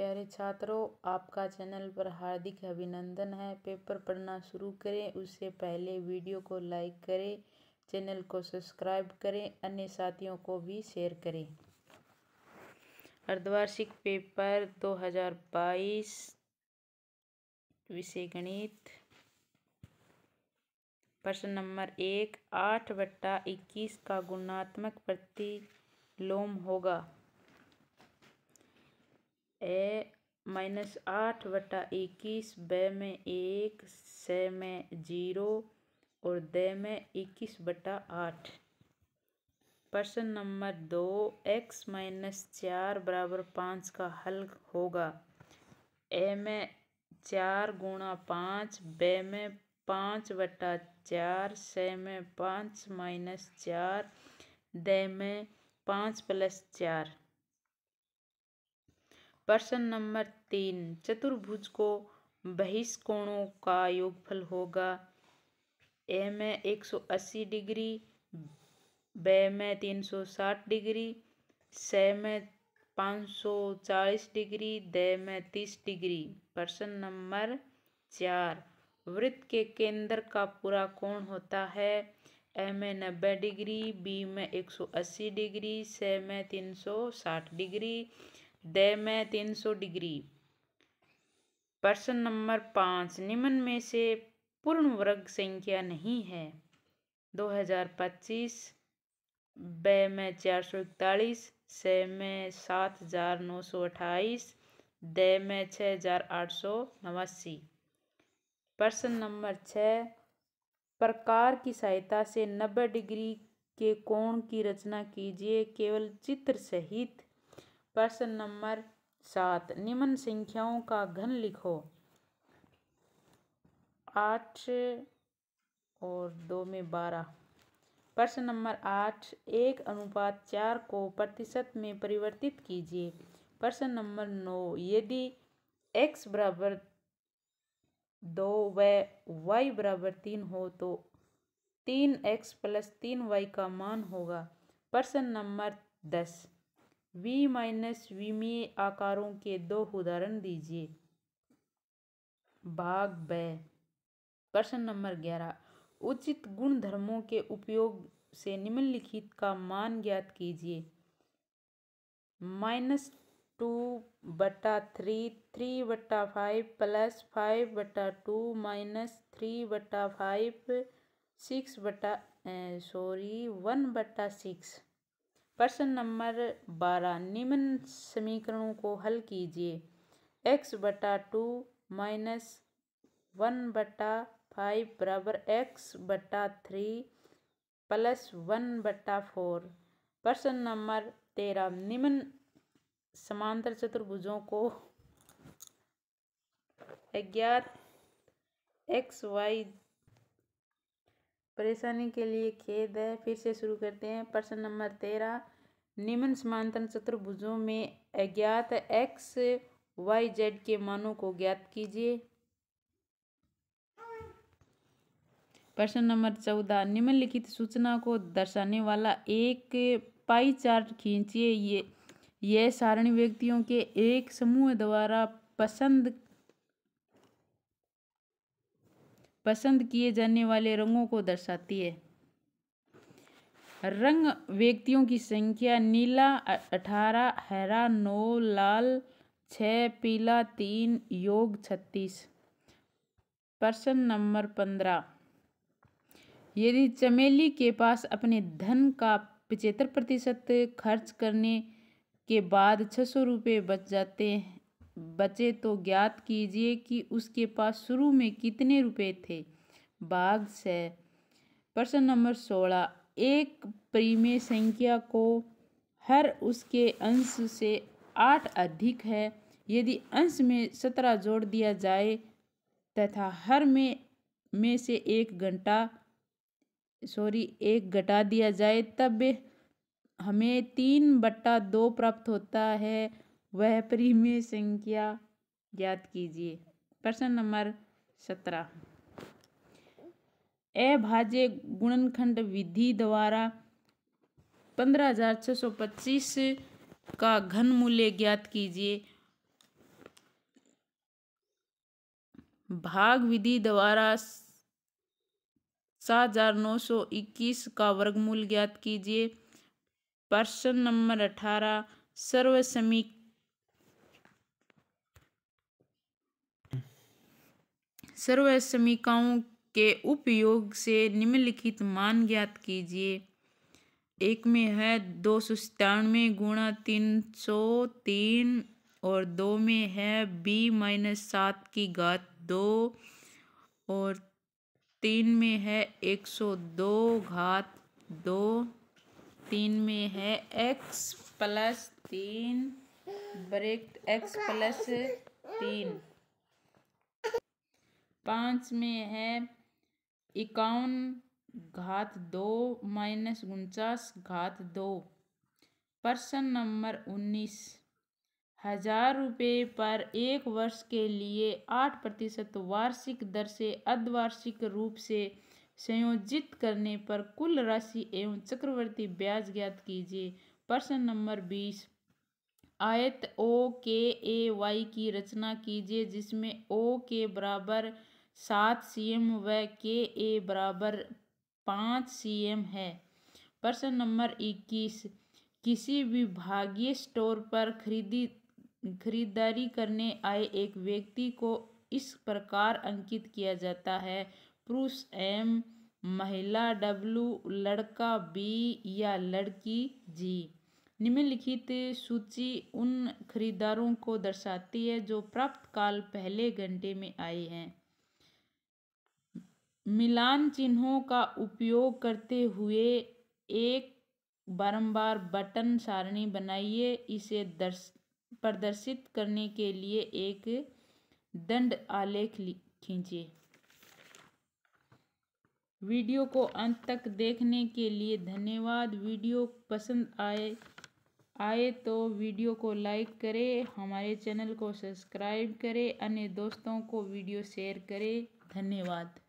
प्यारे छात्रों आपका चैनल पर हार्दिक अभिनंदन है पेपर पढ़ना शुरू करें उससे पहले वीडियो को लाइक करें चैनल को सब्सक्राइब करें अन्य साथियों को भी शेयर करें अर्धवार्षिक पेपर 2022 विषय गणित प्रश्न नंबर एक आठ बट्टा इक्कीस का गुणात्मक प्रतिलोम होगा ए माइनस आठ बटा इक्कीस ब में एक स में जीरो और द में इक्कीस बटा आठ प्रश्न नंबर दो एक्स माइनस चार बराबर पाँच का हल होगा ए में चार गुणा पाँच ब में पाँच बटा चार स में पाँच माइनस चार द में पाँच प्लस चार प्रश्न नंबर तीन चतुर्भुज को बहिष्कोणों का योगफल होगा ए में एक सौ अस्सी डिग्री ब में तीन सौ साठ डिग्री स में पाँच सौ चालीस डिग्री द में तीस डिग्री प्रश्न नंबर चार वृत्त के केंद्र का पूरा कोण होता है ए में नब्बे डिग्री बी में एक सौ अस्सी डिग्री स में तीन सौ साठ डिग्री दय में तीन सौ डिग्री प्रश्न नंबर पाँच निम्न में से पूर्ण वर्ग संख्या नहीं है पच्चीस ब में चार सौ इकतालीस स में सात हजार नौ सौ अट्ठाईस द में छः हजार आठ सौ नवासी प्रश्न नंबर छः प्रकार की सहायता से नब्बे डिग्री के कोण की रचना कीजिए केवल चित्र सहित प्रश्न नंबर सात निम्न संख्याओं का घन लिखो आठ और दो में बारह प्रश्न नंबर आठ एक अनुपात चार को प्रतिशत में परिवर्तित कीजिए प्रश्न नंबर नौ यदि x बराबर दो व y बराबर तीन हो तो तीन एक्स प्लस तीन वाई का मान होगा प्रश्न नंबर दस वी माइनस विमीय आकारों के दो उदाहरण दीजिए भाग ब प्रश्न नंबर ग्यारह उचित गुण धर्मों के उपयोग से निम्नलिखित का मान ज्ञात कीजिए माइनस टू बटा थ्री थ्री बटा फाइव प्लस फाइव बटा टू माइनस थ्री बटा फाइव सिक्स बटा सॉरी वन बटा सिक्स प्रश्न नंबर बारह निम्न समीकरणों को हल कीजिए एक्स बटा टू माइनस वन बटा फाइव बराबर एक्स बटा थ्री प्लस वन बटा फोर प्रश्न नंबर तेरह निम्न समांतर चतुर्भुजों को अज्ञात एक्स वाई परेशानी के लिए खेद है फिर से शुरू करते हैं प्रश्न नंबर तेरह निम्न समांतर चतुर्भुजों में अज्ञात एक्स वाई जेड के मानों को ज्ञात कीजिए प्रश्न नंबर चौदह निम्नलिखित सूचना को दर्शाने वाला एक पाई चार्ट खींचिए ये ये सारणी व्यक्तियों के एक समूह द्वारा पसंद पसंद किए जाने वाले रंगों को दर्शाती है रंग व्यक्तियों की संख्या नीला अठारह हरा नौ लाल छ पीला तीन योग छत्तीस प्रश्न नंबर पंद्रह यदि चमेली के पास अपने धन का पचहत्तर प्रतिशत खर्च करने के बाद छः सौ रुपये बच जाते हैं बचे तो ज्ञात कीजिए कि उसके पास शुरू में कितने रुपए थे बाघ से प्रश्न नंबर सोलह एक प्रीमे संख्या को हर उसके अंश से आठ अधिक है यदि अंश में सत्रह जोड़ दिया जाए तथा हर में में से एक घंटा सॉरी एक घटा दिया जाए तब हमें तीन बट्टा दो प्राप्त होता है वह प्रीमिय संख्या ज्ञात कीजिए प्रश्न नंबर सत्रह अभाज्य गुणनखंड विधि द्वारा पंद्रह हजार छः सौ पच्चीस का घन मूल्य ज्ञात कीजिए भाग विधि द्वारा सात हजार नौ सौ इक्कीस का वर्गमूल ज्ञात कीजिए प्रश्न नंबर अठारह समीक सर्व के उपयोग से निम्नलिखित मान ज्ञात कीजिए एक में है दो सौ सतानवे गुणा तीन सौ तीन और दो में है बी माइनस सात की घात दो और तीन में है एक सौ दो घात दो तीन में है एक्स प्लस तीन ब्रेक एक्स प्लस तीन पाँच में है इक्यावन घात दो माइनस उनचास घात दो प्रश्न नंबर उन्नीस हजार रुपये पर एक वर्ष के लिए आठ प्रतिशत वार्षिक दर से अर्धवार्षिक रूप से संयोजित करने पर कुल राशि एवं चक्रवर्ती ब्याज ज्ञात कीजिए प्रश्न नंबर बीस आयत ओ के ए वाई की रचना कीजिए जिसमें ओ के बराबर सात सी एम व के ए बराबर पाँच सी एम है प्रश्न नंबर इक्कीस किसी विभागीय स्टोर पर खरीदी खरीदारी करने आए एक व्यक्ति को इस प्रकार अंकित किया जाता है पुरुष एम महिला डब्लू लड़का बी या लड़की जी निम्नलिखित सूची उन खरीदारों को दर्शाती है जो प्राप्त काल पहले घंटे में आए हैं मिलान चिन्हों का उपयोग करते हुए एक बारंबार बटन सारणी बनाइए इसे दर्श प्रदर्शित करने के लिए एक दंड आलेख खींचिए वीडियो को अंत तक देखने के लिए धन्यवाद वीडियो पसंद आए आए तो वीडियो को लाइक करें हमारे चैनल को सब्सक्राइब करें अन्य दोस्तों को वीडियो शेयर करें धन्यवाद